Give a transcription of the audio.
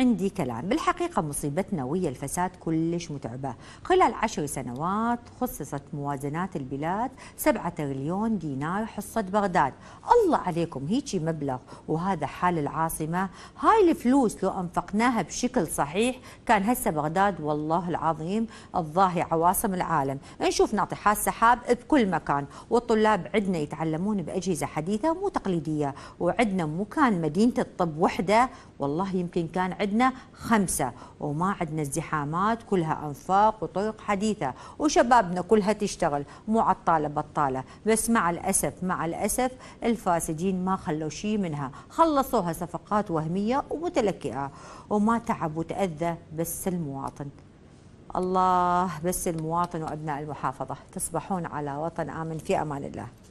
عندي كلام بالحقيقة مصيبتنا ويا الفساد كلش متعبة خلال عشر سنوات خصصت موازنات البلاد سبعة تريليون دينار حصة بغداد الله عليكم هيجي مبلغ وهذا حال العاصمة هاي الفلوس لو أنفقناها بشكل صحيح كان هسه بغداد والله العظيم الظاهي عواصم العالم نشوف ناطحات سحاب بكل مكان والطلاب عندنا يتعلمون بأجهزة حديثة مو تقليدية وعندنا مكان مدينة الطب وحدة والله يمكن كان عندنا خمسة وما عندنا ازدحامات كلها أنفاق وطرق حديثة وشبابنا كلها تشتغل مو عطالة بطالة بس مع الأسف مع الأسف الفاسدين ما خلوا شيء منها خلصوها صفقات وهمية ومتلكئة وما تعب وتأذى بس المواطن الله بس المواطن وأبناء المحافظة تصبحون على وطن آمن في أمان الله